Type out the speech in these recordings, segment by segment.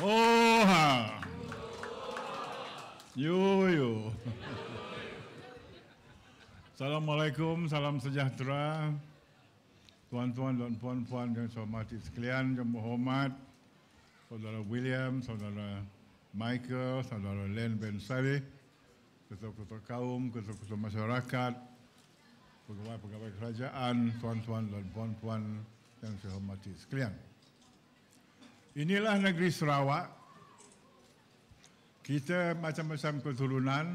Oha! Yo yo. Assalamualaikum, salam sejahtera. Tuan-tuan dan puan-puan yang saya hormati sekalian, yang berhormat Saudara William, Saudara Michael, Saudara Len Ben Sari, ketua-ketua kaum, ketua-ketua masyarakat, pegawai-pegawai kerajaan, tuan-tuan dan puan-puan yang saya hormati sekalian. Inilah negeri Sarawak. Kita macam-macam keturunan.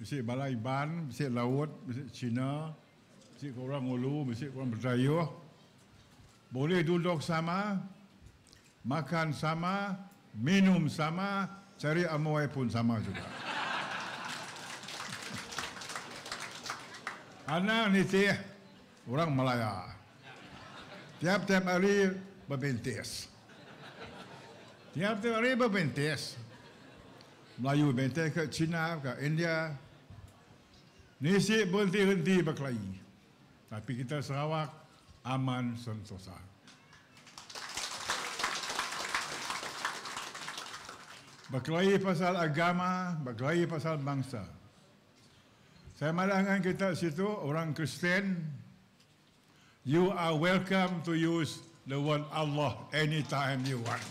Mesti Balai Iban, mesti Laut, mesti Cina, mesti orang Ulu, mesti orang Berdayuh. Boleh duduk sama, makan sama, minum sama, cari amuai pun sama juga. Anak ni orang Melayu. Tiap-tiap hari berbintis. Tiap-tiap ya, hari berbentes. Melayu bentes ke China, ke India. Nisik berhenti-henti berkelahi. Tapi kita Sarawak aman sentosa. Berkelahi pasal agama, berkelahi pasal bangsa. Saya marah dengan kita situ, orang Kristen, you are welcome to use the word Allah anytime you want.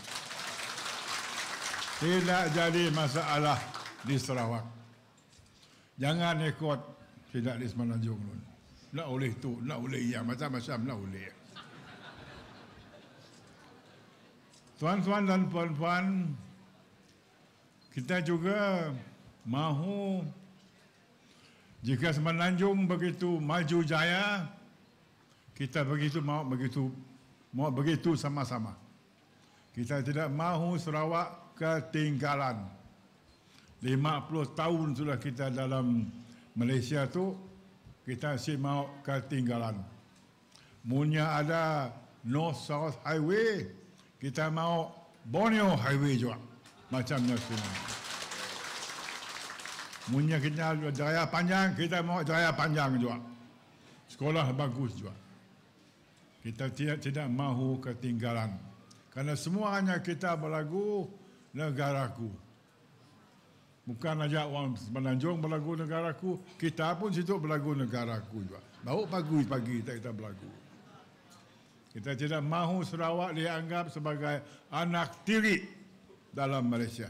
Tidak jadi masalah di Sarawak. Jangan ikut tidak di Semenanjung pun. Nak boleh tu, nak boleh. yang macam-macam, nak boleh. Tuan-tuan dan puan-puan, kita juga mahu jika Semenanjung begitu maju jaya, kita begitu mau begitu mau begitu sama-sama. Kita tidak mahu Sarawak ketinggalan. 50 tahun sudah kita dalam Malaysia tu kita masih mau ketinggalan. Munya ada North South Highway, kita mau Borneo Highway juga. Macamnya sini. Munya kita ada jaya panjang, kita mau jaya panjang juga. Sekolah bagus juga. Kita tidak tidak mahu ketinggalan. Karena semuanya kita berlagu negaraku. Bukan aja orang Semenanjung berlagu negaraku, kita pun situ berlagu negaraku juga. Baru pagi pagi kita, kita berlagu. Kita tidak mahu Sarawak dianggap sebagai anak tiri dalam Malaysia.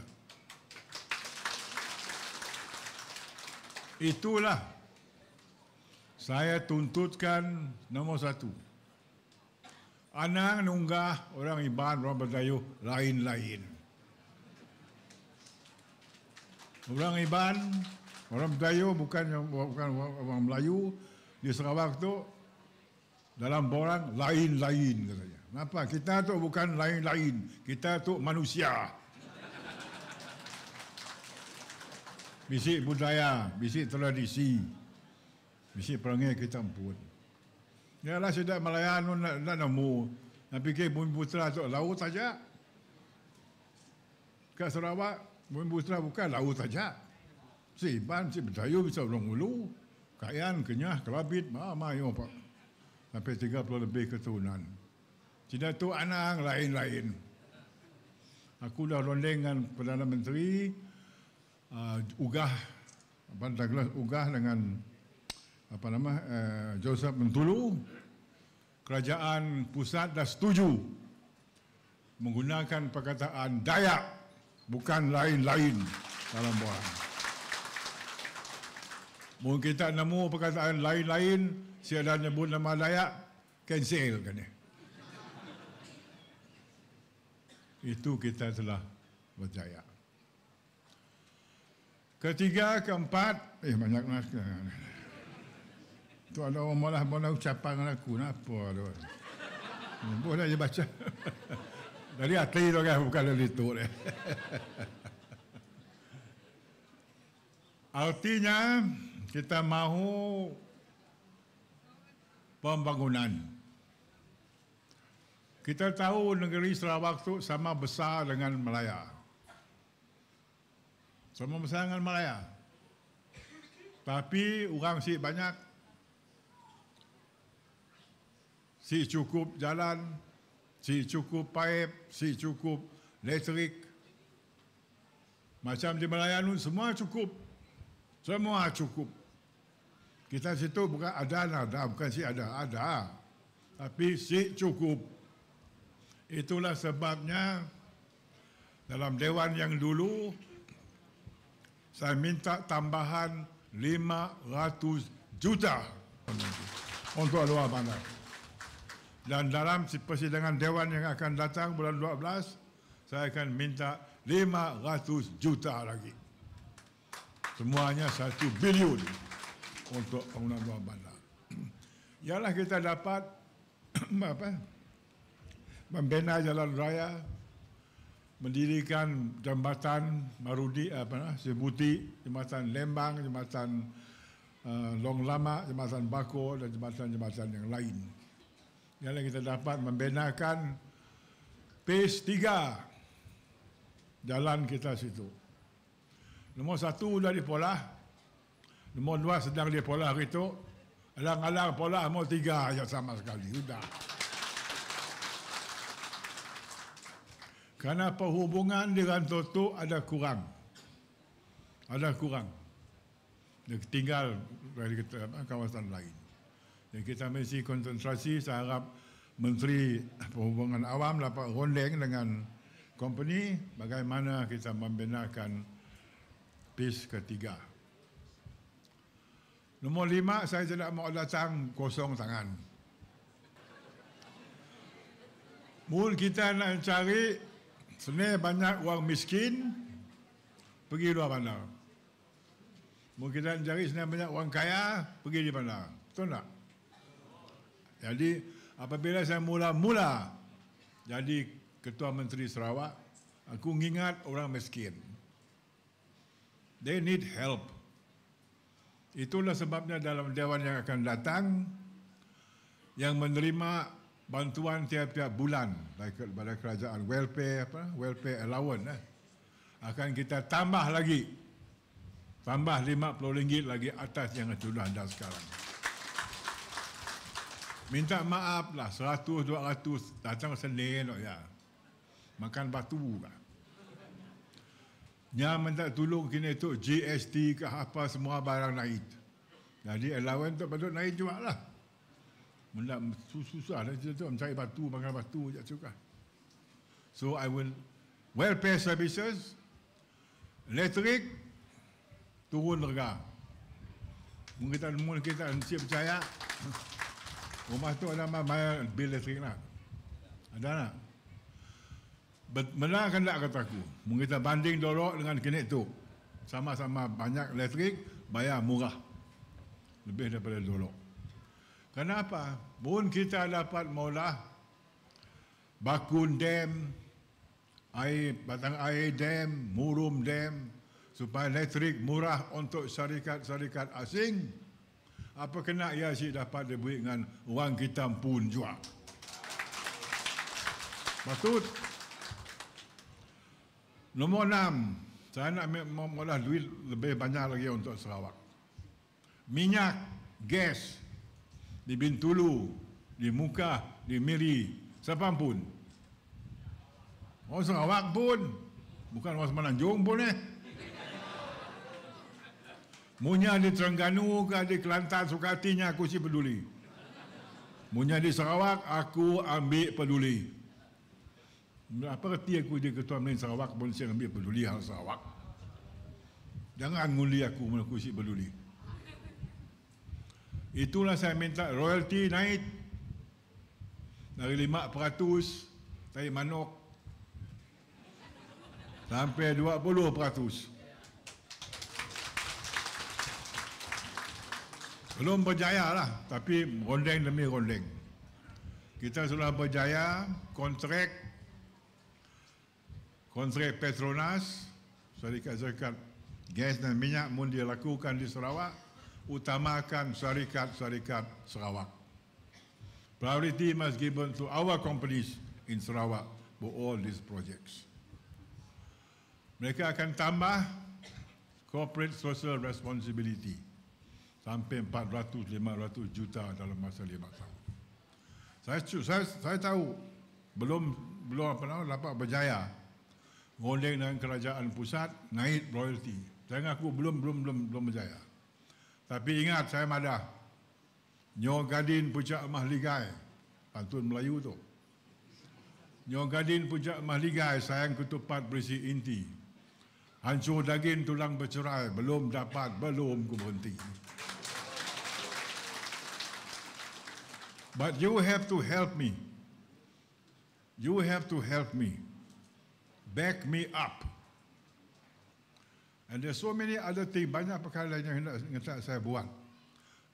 Itulah saya tuntutkan nomor satu. anak nunggah orang Iban, orang Berdayuh lain-lain. orang Iban, orang Melayu bukan yang bukan orang Melayu di Sarawak tu dalam borang lain-lain katanya. Kenapa? Kita tu bukan lain-lain. Kita tu manusia. Bisik budaya, bisik tradisi. Bisik perangai kita pun. Ya lah sudah Melayan nu nak, nak nemu. Nak fikir bumi putera tu laut saja. ke Sarawak, Bukan putra bukan laut saja. Simpan, si Bedayu bisa orang ulu. kayaan, kenyah, kelabit, mah, yo ya, pak. Sampai puluh lebih keturunan. Tidak tu anak lain-lain. Aku dah rondeng dengan Perdana Menteri uh, Ugah Bandaglas Ugah dengan apa nama uh, Joseph Mentulu kerajaan pusat dah setuju menggunakan perkataan Dayak bukan lain-lain dalam Tuhan. Mungkin kita nemu perkataan lain-lain, saya dah nyebut nama layak, cancel kan ya. Itu kita telah berjaya. Ketiga, keempat, eh banyak nak. Lah. Tu ada orang malah mana ucapan aku, kenapa Boleh je baca. Dari hati tu kan bukan dari itu. dia. Artinya kita mahu pembangunan. Kita tahu negeri Sarawak tu sama besar dengan Melaya, Sama besar dengan Melaya. Tapi orang si banyak. Si cukup jalan, si cukup paip, si cukup elektrik. Macam di Malaya pun semua cukup. Semua cukup. Kita situ bukan ada, ada. Bukan si ada, ada. Tapi si cukup. Itulah sebabnya dalam Dewan yang dulu saya minta tambahan 500 juta untuk luar bandar dan dalam persidangan dewan yang akan datang bulan 12 saya akan minta 500 juta lagi semuanya 1 bilion untuk pembangunan luar bandar ialah kita dapat apa membina jalan raya mendirikan jambatan marudi apa nah, sebuti jambatan lembang jambatan uh, eh, long lama jambatan bako dan jambatan-jambatan yang lain ialah kita dapat membenarkan pes tiga jalan kita situ. Nombor satu sudah dipola. Nombor dua sedang dipola hari itu. Alang-alang pola nombor tiga saja sama sekali. Sudah. Karena perhubungan dengan Toto ada kurang. Ada kurang. Dia tinggal dari kawasan lain. Jadi kita mesti konsentrasi saya harap Menteri Perhubungan Awam dapat rondeng dengan company bagaimana kita membenarkan pis ketiga. Nomor lima, saya tidak mahu datang kosong tangan. Mungkin kita nak cari seni banyak orang miskin pergi luar bandar. Mungkin kita nak cari seni banyak orang kaya pergi di bandar. Betul tak? Jadi apabila saya mula-mula jadi Ketua Menteri Sarawak, aku ingat orang miskin. They need help. Itulah sebabnya dalam dewan yang akan datang yang menerima bantuan tiap-tiap bulan daripada kerajaan welfare apa welfare allowance eh, akan kita tambah lagi tambah RM50 lagi atas yang sudah ada sekarang. Minta maaf lah, seratus, dua ratus. Datang sendiri lah ya. Makan batu lah. Yang minta tolong kini tu GST ke apa semua barang naik. Jadi allowance tu patut naik juga lah. Minta susah lah cerita tu. Mencari batu, makan batu je suka. So I will well welfare services, electric, turun rega. Mungkin kita, mungkin kita, kita, kita, Rumah tu ada bayar bil listrik nak? Lah. Ada nak? menang kan tak kata aku? Mungkin kita banding dorok dengan kini tu. Sama-sama banyak listrik, bayar murah. Lebih daripada dorok. Kenapa? Pun kita dapat maulah bakun dam, air, batang air dam, murum dam, supaya elektrik murah untuk syarikat-syarikat asing, apa kena ya si dapat dia dengan wang kita pun jual. Patut. nomor enam. Saya nak memulah duit lebih banyak lagi untuk Sarawak. Minyak, gas, di Bintulu, di Muka, di Miri, siapa pun. Orang Sarawak pun. Bukan orang Semenanjung pun eh. Munya di Terengganu ke di Kelantan suka hatinya aku si peduli. Munya di Sarawak aku ambil peduli. Apa reti aku di Ketua Menteri Sarawak pun saya ambil peduli hal Sarawak. Jangan nguli aku mula aku si peduli. Itulah saya minta royalty naik dari 5% dari manok sampai 20%. Belum berjaya lah Tapi rondeng demi rondeng Kita sudah berjaya Kontrak Kontrak Petronas Syarikat-syarikat Gas dan minyak pun dilakukan di Sarawak Utamakan syarikat-syarikat Sarawak Priority must given to our companies In Sarawak For all these projects Mereka akan tambah Corporate social responsibility sampai 400 500 juta dalam masa lima tahun. Saya saya saya tahu belum belum apa nama dapat berjaya ngoding dengan kerajaan pusat naik royalty. Saya mengaku belum belum belum belum berjaya. Tapi ingat saya madah. Nyo gadin pucak mahligai. Pantun Melayu tu. Nyo gadin pucak mahligai sayang kutupat berisi inti. Hancur daging tulang bercerai belum dapat belum ku berhenti. But you have to help me. You have to help me. Back me up. And there's so many other things, banyak perkara lain yang hendak saya buat.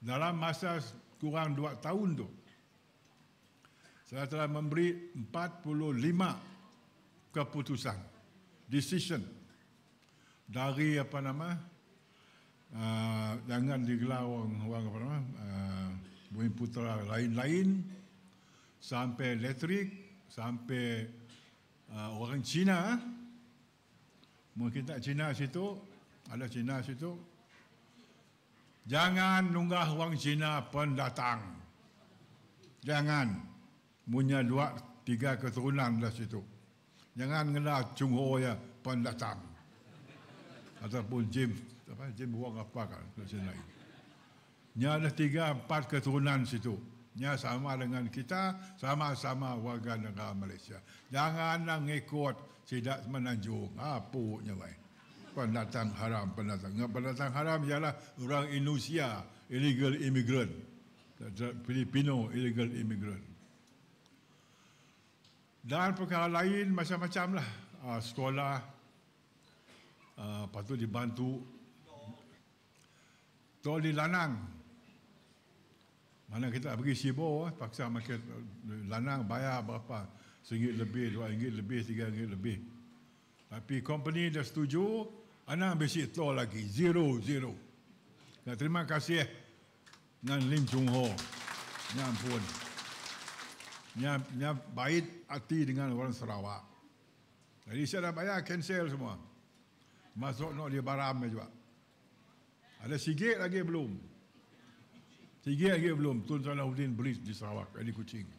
Dalam masa kurang dua tahun tu, saya telah memberi 45 keputusan, decision dari apa nama, uh, jangan digelar orang, orang apa nama, uh, Bumi Putera lain-lain sampai elektrik sampai uh, orang Cina mungkin tak Cina situ ada Cina situ jangan nunggah orang Cina pendatang jangan punya dua tiga keturunan dah situ jangan kena cungho ya pendatang ataupun Jim apa Jim buang apa kan kat sini Nya ada tiga empat keturunan situ. Nya sama dengan kita, sama-sama warga negara Malaysia. Jangan nak ikut tidak menanjung. Apa nya wei? Pendatang haram, pendatang. Nga pendatang haram ialah orang Indonesia, illegal immigrant. Filipino illegal immigrant. Dan perkara lain macam-macam lah. Ha, sekolah, uh, ha, patut dibantu. Tol di Lanang, mana kita nak pergi Sibo, eh, paksa market eh, lanang bayar berapa. Seringgit lebih, dua ringgit lebih, tiga ringgit lebih. Tapi company dah setuju, anak ambil sikto lagi. Zero, zero. Nah, terima kasih. Dan eh. Lim Chung Ho. Ya ampun. Ya, baik hati dengan orang Sarawak. Jadi saya dah bayar cancel semua. Masuk nak dia baram juga. Ada sikit lagi belum. Tiga lagi belum Tun Salahuddin beli di Sarawak ada kucing.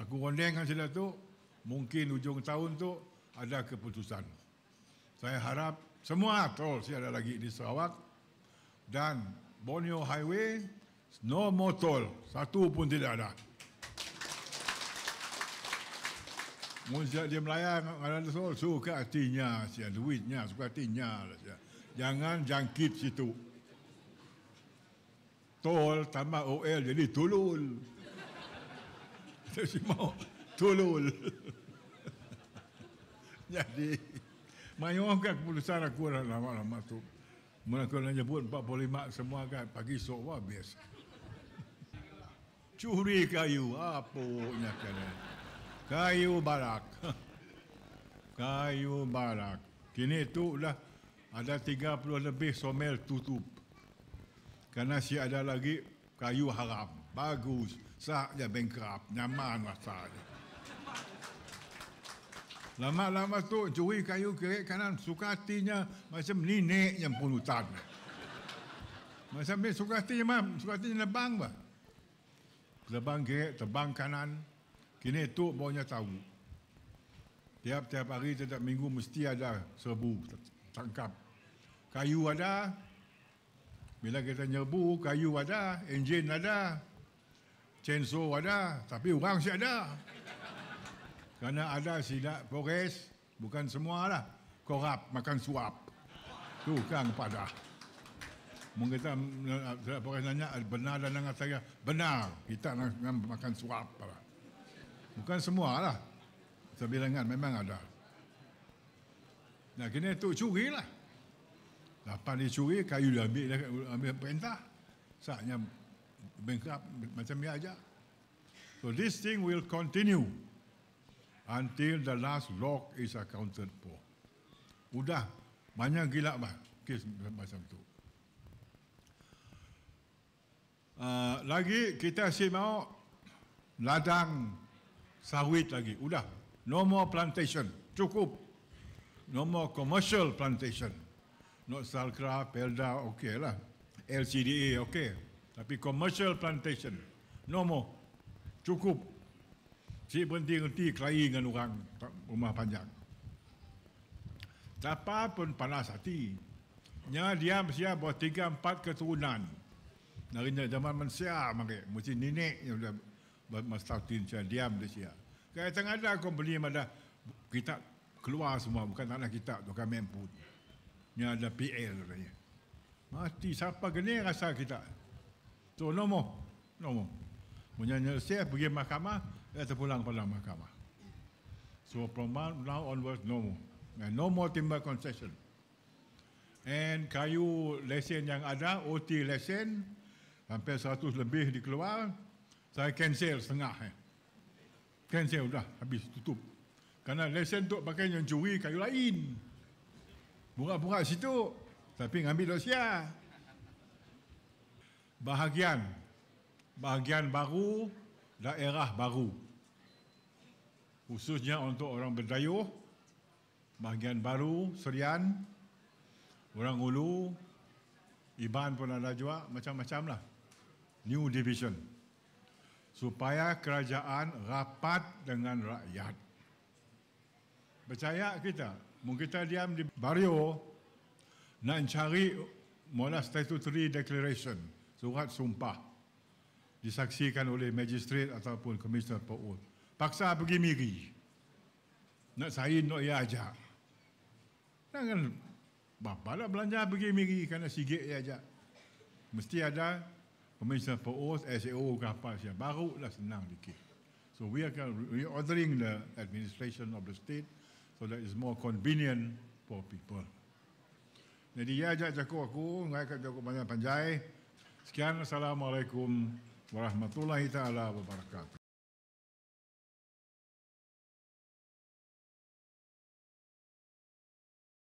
Aku rondeng kan sila tu Mungkin ujung tahun tu Ada keputusan Saya harap Semua tol si ada lagi di Sarawak Dan Borneo Highway No more tol Satu pun tidak ada Mungkin dia melayang ada tol Suka hatinya Duitnya Suka hatinya lah Jangan jangkit situ tol tambah OL jadi tulul. Saya mau tulul. jadi mayuhkan keputusan aku dah lama-lama tu. Mereka nak nyebut 45 semua kan pagi sok wah biasa. Curi kayu apa kena. Kayu barak. kayu barak. Kini tu dah ada 30 lebih somel tutup kerana si ada lagi kayu haram. Bagus. Sah dia bankrupt. Nyaman masa dia. Lama-lama tu curi kayu kiri kanan suka hatinya macam nenek yang pun hutan. Macam ni suka hatinya mah, suka hatinya lebang bah. Lebang kiri, terbang kanan. Kini tu baunya tahu. Tiap-tiap hari, tiap minggu mesti ada serbu tangkap. Kayu ada, bila kita nyerbu, kayu ada, enjin ada, censo ada, tapi orang si ada. Kerana ada silap forest, bukan semua lah. Korap, makan suap. Tu kan pada. Mungkin kita silap eh, forest nanya, benar dan dengar saya, benar, kita nak makan suap. Bukan semua lah. Saya Sebilangan memang ada. Nah, kini itu curi lah. Lapan dia curi, kayu dia ambil, dia ambil perintah. Saatnya bankrupt, macam dia aja. So this thing will continue until the last log is accounted for. Udah, banyak gila bah, kes macam tu. Uh, lagi kita si mau ladang sawit lagi. Udah, no more plantation, cukup. No more commercial plantation. Not Salkra, Pelda, okey lah. LCDA, okey. Tapi commercial plantation, no more. Cukup. Si berhenti-henti kelahi dengan orang rumah panjang. Siapa pun panas hati. Nya dia mesti ada tiga empat keturunan. Dari zaman Mansia mari mesti nenek yang sudah mestautin saya diam dia sia. Kaya tengah ada kau beli mada kita keluar semua bukan tanah kita tu kami pun ni ada PL katanya. Mati siapa gini rasa kita. So no more. No more. Punya nyelesai pergi mahkamah, dia terpulang pada mahkamah. So from now onwards, no more. no more timber concession. And kayu lesen yang ada, OT lesen, sampai 100 lebih dikeluar, saya cancel setengah. Eh. Cancel sudah habis tutup. Karena lesen untuk pakai yang curi Kayu lain. Bura-bura situ tapi ngambil dosia. Bahagian bahagian baru daerah baru. Khususnya untuk orang berdayuh bahagian baru Serian orang Ulu Iban pun ada juga macam-macam lah new division supaya kerajaan rapat dengan rakyat percaya kita mungkin kita diam di Barrio nak cari Mona Statutory Declaration, surat sumpah disaksikan oleh magistrate ataupun komisioner Paul. Paksa pergi miri. Nak saya nak ia ajak. Jangan bapa nak lah belanja pergi miri kerana sigit ia ajak. Mesti ada komisioner Paul, SEO ke apa siapa. Barulah senang dikit. So we are reordering the administration of the state so that it's more convenient for people. Jadi ia ya, ajak cakap aku, ngai kat cakap banyak panjai. Sekian, Assalamualaikum warahmatullahi taala wabarakatuh.